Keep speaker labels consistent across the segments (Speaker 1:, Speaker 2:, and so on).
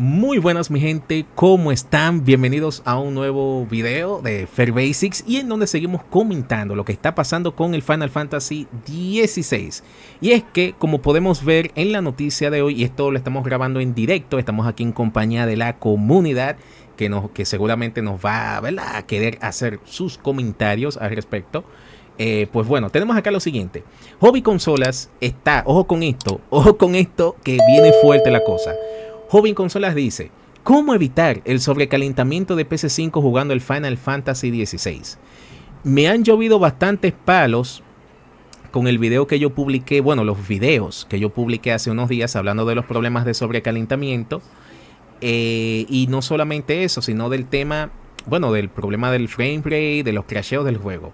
Speaker 1: Muy buenas mi gente, ¿cómo están? Bienvenidos a un nuevo video de Fair Basics y en donde seguimos comentando lo que está pasando con el Final Fantasy XVI. Y es que, como podemos ver en la noticia de hoy, y esto lo estamos grabando en directo, estamos aquí en compañía de la comunidad que, nos, que seguramente nos va a querer hacer sus comentarios al respecto. Eh, pues bueno, tenemos acá lo siguiente. Hobby Consolas está, ojo con esto, ojo con esto que viene fuerte la cosa. Joven Consolas dice, ¿cómo evitar el sobrecalentamiento de pc 5 jugando el Final Fantasy XVI? Me han llovido bastantes palos con el video que yo publiqué, bueno, los videos que yo publiqué hace unos días hablando de los problemas de sobrecalentamiento. Eh, y no solamente eso, sino del tema, bueno, del problema del frame rate, de los crasheos del juego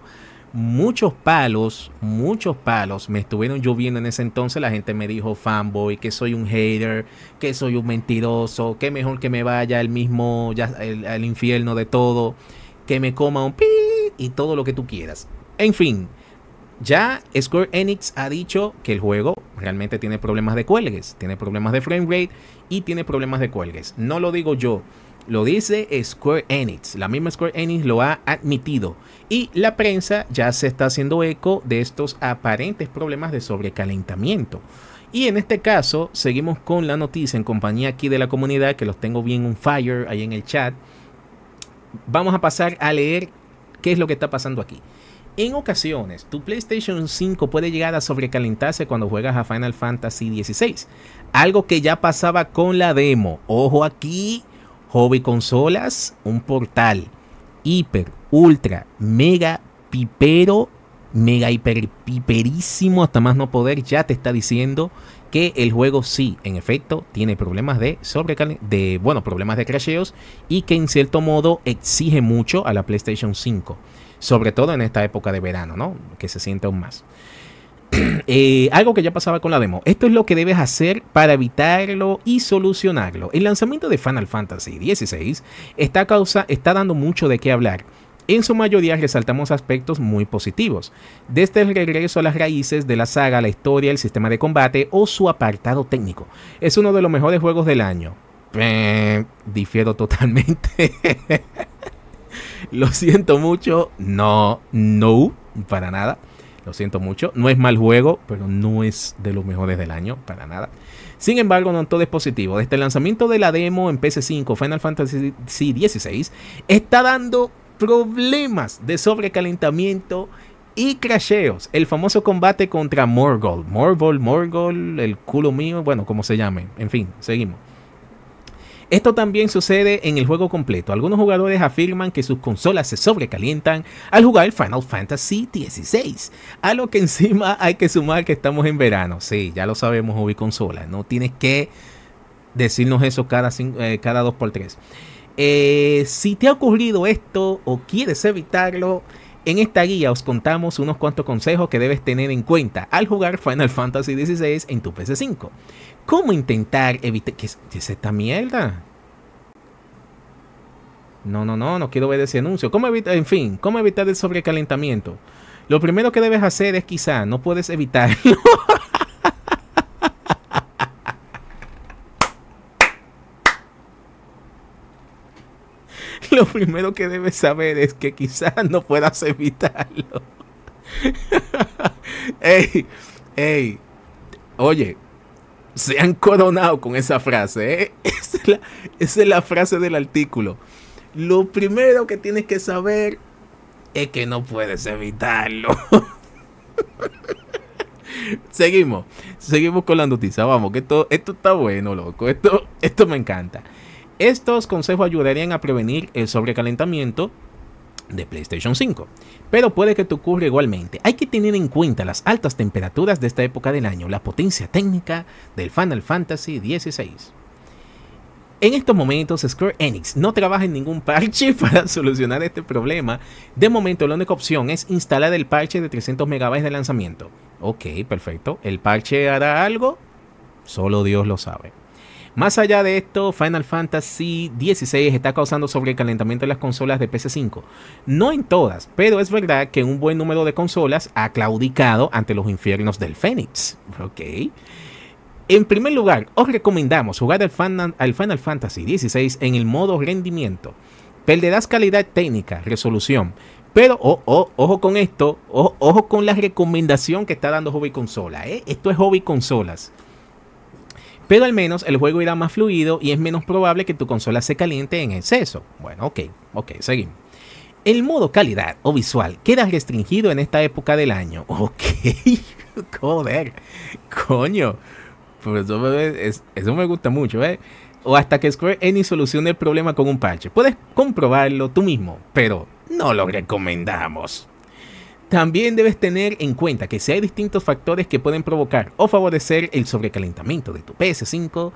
Speaker 1: muchos palos, muchos palos me estuvieron lloviendo en ese entonces. La gente me dijo fanboy, que soy un hater, que soy un mentiroso, que mejor que me vaya el mismo ya, al infierno de todo, que me coma un pi y todo lo que tú quieras. En fin, ya Square Enix ha dicho que el juego realmente tiene problemas de cuelgues, tiene problemas de frame rate y tiene problemas de cuelgues. No lo digo yo. Lo dice Square Enix. La misma Square Enix lo ha admitido. Y la prensa ya se está haciendo eco de estos aparentes problemas de sobrecalentamiento. Y en este caso, seguimos con la noticia en compañía aquí de la comunidad, que los tengo bien un fire ahí en el chat. Vamos a pasar a leer qué es lo que está pasando aquí. En ocasiones, tu PlayStation 5 puede llegar a sobrecalentarse cuando juegas a Final Fantasy XVI, algo que ya pasaba con la demo. Ojo aquí, hobby consolas, un portal hiper, ultra, mega, pipero, mega, hiper, piperísimo, hasta más no poder, ya te está diciendo que el juego sí, en efecto, tiene problemas de de bueno, problemas de crasheos y que en cierto modo exige mucho a la PlayStation 5, sobre todo en esta época de verano, ¿no? Que se siente aún más. Eh, algo que ya pasaba con la demo. Esto es lo que debes hacer para evitarlo y solucionarlo. El lanzamiento de Final Fantasy XVI está, causa, está dando mucho de qué hablar. En su mayoría resaltamos aspectos muy positivos, desde el regreso a las raíces de la saga, la historia, el sistema de combate o su apartado técnico. Es uno de los mejores juegos del año. Eh, difiero totalmente. Lo siento mucho. No, no, para nada. Lo siento mucho. No es mal juego, pero no es de los mejores del año, para nada. Sin embargo, no todo es positivo. Desde el lanzamiento de la demo en PS5 Final Fantasy XVI está dando problemas de sobrecalentamiento y crasheos. El famoso combate contra Morgol. Morgol, Morgol, el culo mío, bueno, como se llame. En fin, seguimos. Esto también sucede en el juego completo. Algunos jugadores afirman que sus consolas se sobrecalientan al jugar Final Fantasy XVI, a lo que encima hay que sumar que estamos en verano. Sí, ya lo sabemos, Ubi consola. No tienes que decirnos eso cada, eh, cada 2x3. Eh, si te ha ocurrido esto o quieres evitarlo, en esta guía os contamos unos cuantos consejos que debes tener en cuenta al jugar Final Fantasy XVI en tu PC5. ¿Cómo intentar evitar... ¿Qué es, esta mierda? No, no, no, no quiero ver ese anuncio. ¿Cómo evitar, en fin, cómo evitar el sobrecalentamiento? Lo primero que debes hacer es quizá, no puedes evitarlo. lo primero que debes saber es que quizás no puedas evitarlo. ey, ey, oye, se han coronado con esa frase. ¿eh? Esa, es la, frase del artículo. Lo primero que tienes que saber es que no puedes evitarlo. seguimos, seguimos con la noticia. Vamos, que esto, esto está bueno, loco. Esto, esto me encanta. Estos consejos ayudarían a prevenir el sobrecalentamiento de PlayStation 5, pero puede que te ocurra igualmente. Hay que tener en cuenta las altas temperaturas de esta época del año, la potencia técnica del Final Fantasy XVI. En estos momentos, Square Enix no trabaja en ningún parche para solucionar este problema. De momento, la única opción es instalar el parche de 300 MB de lanzamiento. Ok, perfecto. ¿El parche hará algo? Solo Dios lo sabe. Más allá de esto, Final Fantasy XVI está causando sobrecalentamiento en las consolas de pc 5 No en todas, pero es verdad que un buen número de consolas ha claudicado ante los infiernos del Fénix. En primer lugar, os recomendamos jugar al, Final Fantasy XVI en el modo rendimiento. Perderás calidad técnica, resolución, pero ojo con esto, ojo con la recomendación que está dando Hobby Consolas. ¿eh? Esto es Hobby Consolas. Pero al menos el juego irá más fluido y es menos probable que tu consola se caliente en exceso. Bueno, ok, ok, seguimos. El modo calidad o visual queda restringido en esta época del año. Ok, joder, coño. Pues eso, me gusta mucho, ¿eh? O hasta que Square Enix solucione el problema con un parche. Puedes comprobarlo tú mismo, pero no lo recomendamos. También debes tener en cuenta que si hay distintos factores que pueden provocar o favorecer el sobrecalentamiento de tu PS5,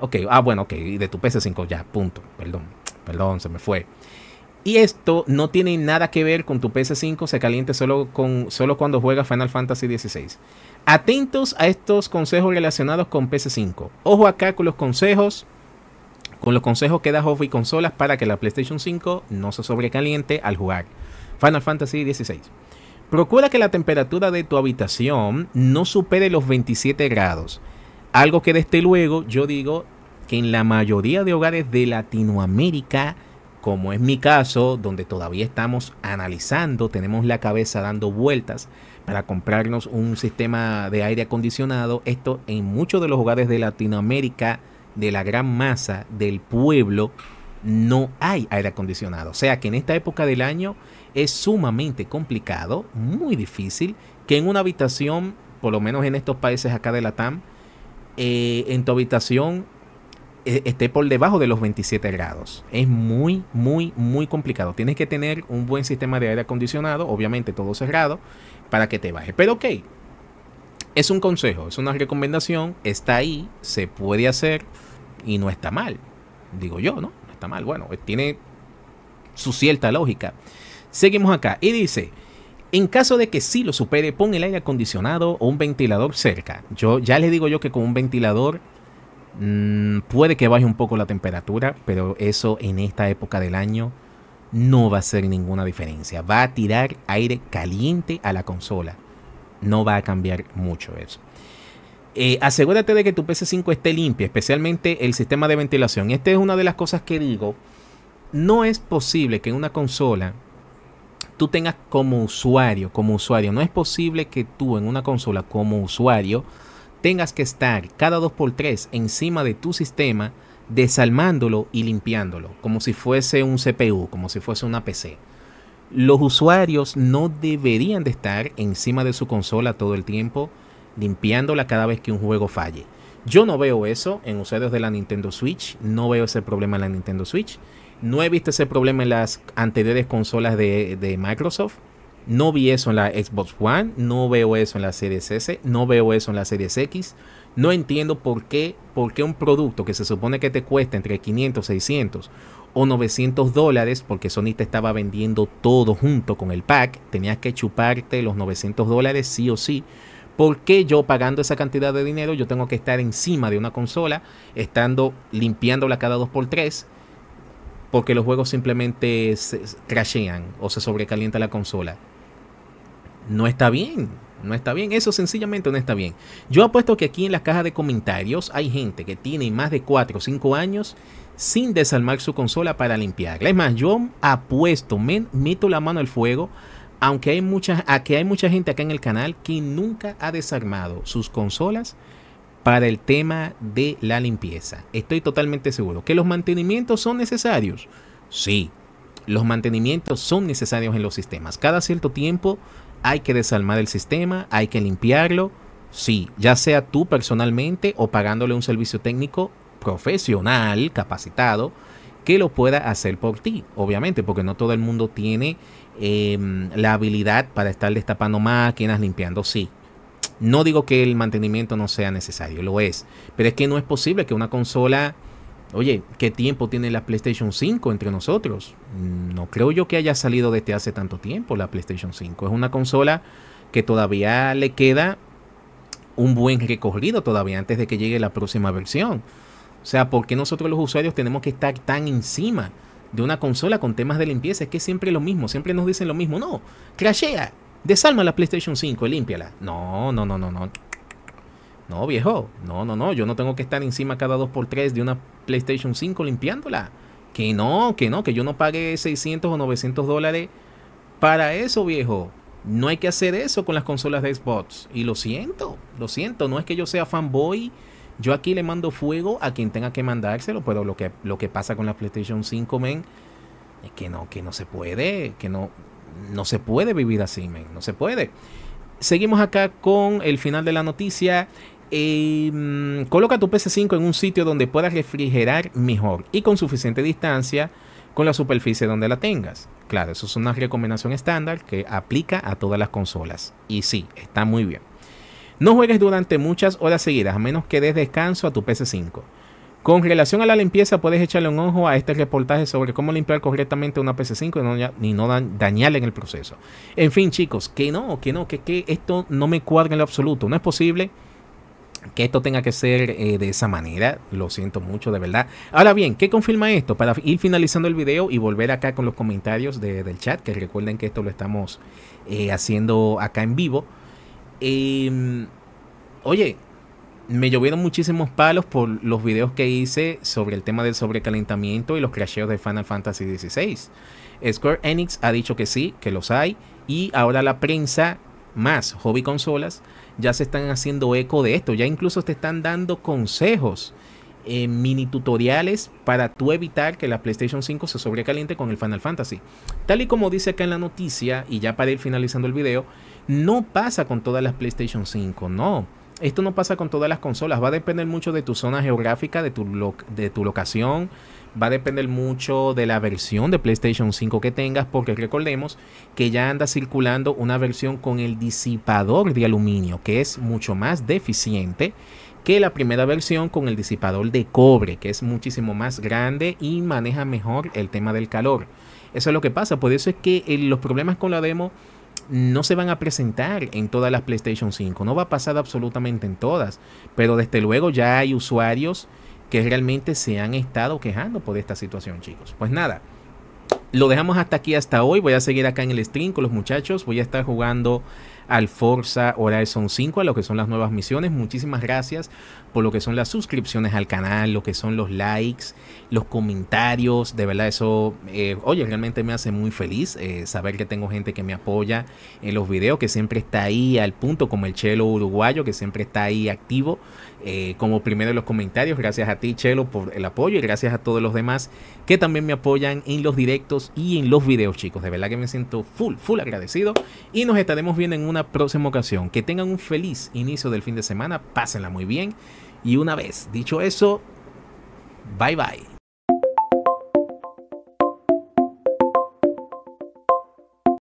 Speaker 1: ok, ah bueno, ok, de tu PS5 ya, punto, perdón, perdón, se me fue. Y esto no tiene nada que ver con tu PS5, se caliente solo, con, solo cuando juegas Final Fantasy XVI. Atentos a estos consejos relacionados con PS5. Ojo acá con los consejos, con los consejos que da y Consolas para que la PlayStation 5 no se sobrecaliente al jugar Final Fantasy XVI. Procura que la temperatura de tu habitación no supere los 27 grados. Algo que desde luego yo digo que en la mayoría de hogares de Latinoamérica, como es mi caso, donde todavía estamos analizando, tenemos la cabeza dando vueltas para comprarnos un sistema de aire acondicionado, esto en muchos de los hogares de Latinoamérica, de la gran masa del pueblo, no hay aire acondicionado. O sea que en esta época del año es sumamente complicado, muy difícil, que en una habitación, por lo menos en estos países acá de la TAM, eh, en tu habitación eh, esté por debajo de los 27 grados. Es muy, muy, muy complicado. Tienes que tener un buen sistema de aire acondicionado, obviamente todo cerrado, para que te baje. Pero ok, es un consejo, es una recomendación, está ahí, se puede hacer y no está mal, digo yo, ¿no? mal. Bueno, eh, tiene su cierta lógica. Seguimos acá y dice, en caso de que sí lo supere, pon el aire acondicionado o un ventilador cerca. Yo ya le digo yo que con un ventilador mm, puede que baje un poco la temperatura, pero eso en esta época del año no va a hacer ninguna diferencia. Va a tirar aire caliente a la consola. No va a cambiar mucho eso. Eh, asegúrate de que tu PC5 esté limpia, especialmente el sistema de ventilación. Esta es una de las cosas que digo. No es posible que en una consola tú tengas como usuario, como usuario, no es posible que tú en una consola como usuario tengas que estar cada 2x3 encima de tu sistema desarmándolo y limpiándolo, como si fuese un CPU, como si fuese una PC. Los usuarios no deberían de estar encima de su consola todo el tiempo limpiándola cada vez que un juego falle. Yo no veo eso en usuarios de la Nintendo Switch, no veo ese problema en la Nintendo Switch, no he visto ese problema en las anteriores consolas de, Microsoft, no vi eso en la Xbox One, no veo eso en la Series S, no veo eso en la Series X, no entiendo por qué, por qué un producto que se supone que te cuesta entre 500, 600 o 900 dólares, porque Sony te estaba vendiendo todo junto con el pack, tenías que chuparte los 900 dólares sí o sí ¿Por qué yo pagando esa cantidad de dinero yo tengo que estar encima de una consola, estando limpiándola cada 2x3? Porque los juegos simplemente se crashean o se sobrecalienta la consola. No está bien. No está bien, eso sencillamente no está bien. Yo apuesto que aquí en la caja de comentarios hay gente que tiene más de 4 o 5 años sin desarmar su consola para limpiarla. Es más, yo apuesto, me meto la mano al fuego aunque hay mucha, hay mucha gente acá en el canal que nunca ha desarmado sus consolas para el tema de la limpieza. Estoy totalmente seguro. ¿Que los mantenimientos son necesarios? Sí, los mantenimientos son necesarios en los sistemas. Cada cierto tiempo hay que desarmar el sistema, hay que limpiarlo. Sí, ya sea tú personalmente o pagándole un servicio técnico profesional, capacitado, que lo pueda hacer por ti. Obviamente, porque no todo el mundo tiene Em, la habilidad para estar destapando máquinas, limpiando, sí. No digo que el mantenimiento no sea necesario, lo es. Pero es que no es posible que una consola... Oye, ¿qué tiempo tiene la PlayStation 5 entre nosotros? Mm, no creo yo que haya salido desde hace tanto tiempo la PlayStation 5. Es una consola que todavía le queda un buen recorrido todavía antes de que llegue la próxima versión. O sea, ¿por qué nosotros los usuarios tenemos que estar tan encima? de una consola con temas de limpieza. Es que siempre lo mismo, siempre nos dicen lo mismo. No, crashea, desalma la PlayStation 5 y límpiala. No, no, no, no, no. No, viejo, no, no, no. Yo no tengo que estar encima cada 2x3 de una PlayStation 5 limpiándola. Que no, que no, que yo no pague 600 o 900 dólares para eso, viejo. No hay que hacer eso con las consolas de Xbox. Y lo siento, lo siento. No es que yo sea fanboy yo aquí le mando fuego a quien tenga que mandárselo, pero lo que, lo que pasa con la PlayStation 5, men, es que no, que no se puede, que no, no se puede vivir así, men, no se puede. Seguimos acá con el final de la noticia. Em, coloca tu PC5 en un sitio donde puedas refrigerar mejor y con suficiente distancia con la superficie donde la tengas. Claro, eso es una recomendación estándar que aplica a todas las consolas. Y sí, está muy bien. No juegues durante muchas horas seguidas, a menos que des descanso a tu PC5. Con relación a la limpieza, puedes echarle un ojo a este reportaje sobre cómo limpiar correctamente una PC5 y no, dañarle en el proceso. En fin, chicos, que no, que no, que, esto no me cuadra en lo absoluto. No es posible que esto tenga que ser eh, de esa manera. Lo siento mucho, de verdad. Ahora bien, ¿qué confirma esto? Para ir finalizando el video y volver acá con los comentarios del chat, que recuerden que esto lo estamos eh, haciendo acá en vivo. Em, oye, me llovieron muchísimos palos por los videos que hice sobre el tema del sobrecalentamiento y los crasheos de Final Fantasy XVI. Square Enix ha dicho que sí, que los hay, y ahora la prensa más hobby consolas ya se están haciendo eco de esto, ya incluso te están dando consejos eh, mini tutoriales para tú evitar que la PlayStation 5 se sobrecaliente con el Final Fantasy. Tal y como dice acá en la noticia, y ya para ir finalizando el video, no pasa con todas las PlayStation 5, no. Esto no pasa con todas las consolas, va a depender mucho de tu zona geográfica, de tu, de tu locación, va a depender mucho de la versión de PlayStation 5 que tengas, porque recordemos que ya anda circulando una versión con el disipador de aluminio, que es mucho más deficiente que la primera versión con el disipador de cobre, que es muchísimo más grande y maneja mejor el tema del calor. Eso es lo que pasa, por eso es que eh, los problemas con la demo no se van a presentar en todas las PlayStation 5, no va a pasar absolutamente en todas, pero desde luego ya hay usuarios que realmente se han estado quejando por esta situación, chicos. Pues nada, lo dejamos hasta aquí hasta hoy, voy a seguir acá en el stream con los muchachos, voy a estar jugando al Forza Horizon 5, a lo que son las nuevas misiones. Muchísimas gracias por lo que son las suscripciones al canal, lo que son los likes, los comentarios. De verdad, eso, eh, oye, realmente me hace muy feliz eh, saber que tengo gente que me apoya en los videos, que siempre está ahí al punto, como el Chelo uruguayo, que siempre está ahí activo. Eh, como primero en los comentarios, gracias a ti Chelo por el apoyo y gracias a todos los demás que también me apoyan en los directos y en los videos chicos, de verdad que me siento full, full agradecido y nos estaremos viendo en un una próxima ocasión. Que tengan un feliz inicio del fin de semana, pásenla muy bien. Y una vez dicho eso, bye bye.